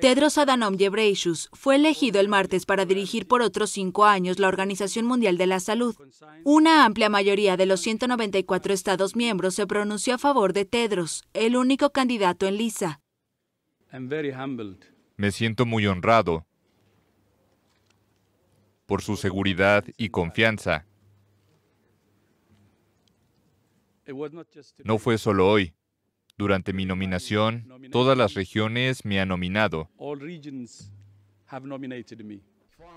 Tedros Adhanom Ghebreyesus fue elegido el martes para dirigir por otros cinco años la Organización Mundial de la Salud. Una amplia mayoría de los 194 Estados miembros se pronunció a favor de Tedros, el único candidato en lisa. Me siento muy honrado por su seguridad y confianza. No fue solo hoy. Durante mi nominación, todas las regiones me han nominado.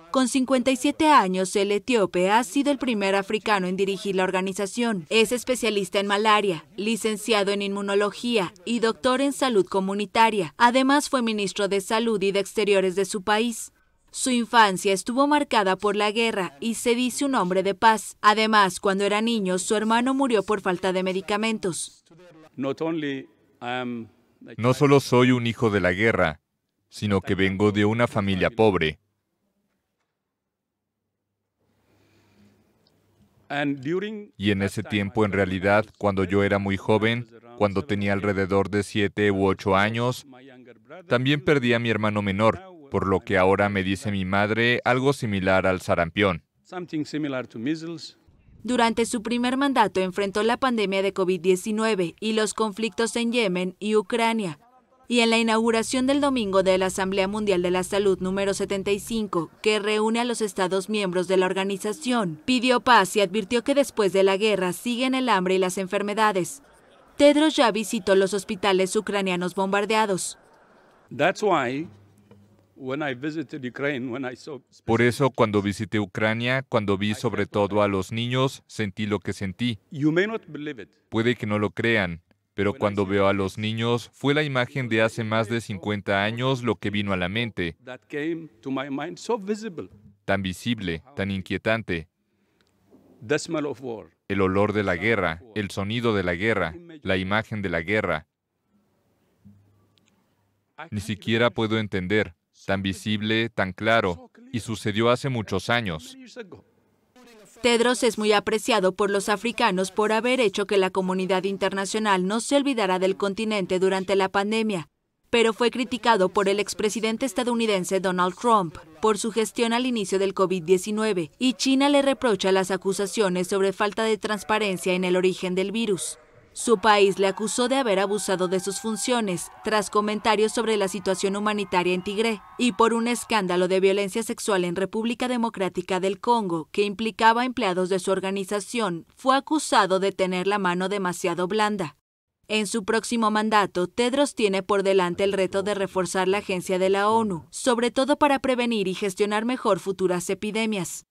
Con 57 años, el etíope ha sido el primer africano en dirigir la organización. Es especialista en malaria, licenciado en inmunología y doctor en salud comunitaria. Además, fue ministro de Salud y de Exteriores de su país. Su infancia estuvo marcada por la guerra y se dice un hombre de paz. Además, cuando era niño, su hermano murió por falta de medicamentos. No solo soy un hijo de la guerra, sino que vengo de una familia pobre. Y en ese tiempo, en realidad, cuando yo era muy joven, cuando tenía alrededor de siete u ocho años, también perdí a mi hermano menor, por lo que ahora me dice mi madre algo similar al sarampión. Durante su primer mandato enfrentó la pandemia de COVID-19 y los conflictos en Yemen y Ucrania. Y en la inauguración del domingo de la Asamblea Mundial de la Salud número 75, que reúne a los Estados miembros de la organización, pidió paz y advirtió que después de la guerra siguen el hambre y las enfermedades. Tedros ya visitó los hospitales ucranianos bombardeados. That's why por eso cuando visité Ucrania, cuando vi sobre todo a los niños, sentí lo que sentí. Puede que no lo crean, pero cuando veo a los niños, fue la imagen de hace más de 50 años lo que vino a la mente. Tan visible, tan inquietante. El olor de la guerra, el sonido de la guerra, la imagen de la guerra. Ni siquiera puedo entender tan visible, tan claro, y sucedió hace muchos años. Tedros es muy apreciado por los africanos por haber hecho que la comunidad internacional no se olvidara del continente durante la pandemia, pero fue criticado por el expresidente estadounidense Donald Trump por su gestión al inicio del COVID-19 y China le reprocha las acusaciones sobre falta de transparencia en el origen del virus. Su país le acusó de haber abusado de sus funciones tras comentarios sobre la situación humanitaria en Tigré y por un escándalo de violencia sexual en República Democrática del Congo que implicaba empleados de su organización, fue acusado de tener la mano demasiado blanda. En su próximo mandato, Tedros tiene por delante el reto de reforzar la agencia de la ONU, sobre todo para prevenir y gestionar mejor futuras epidemias.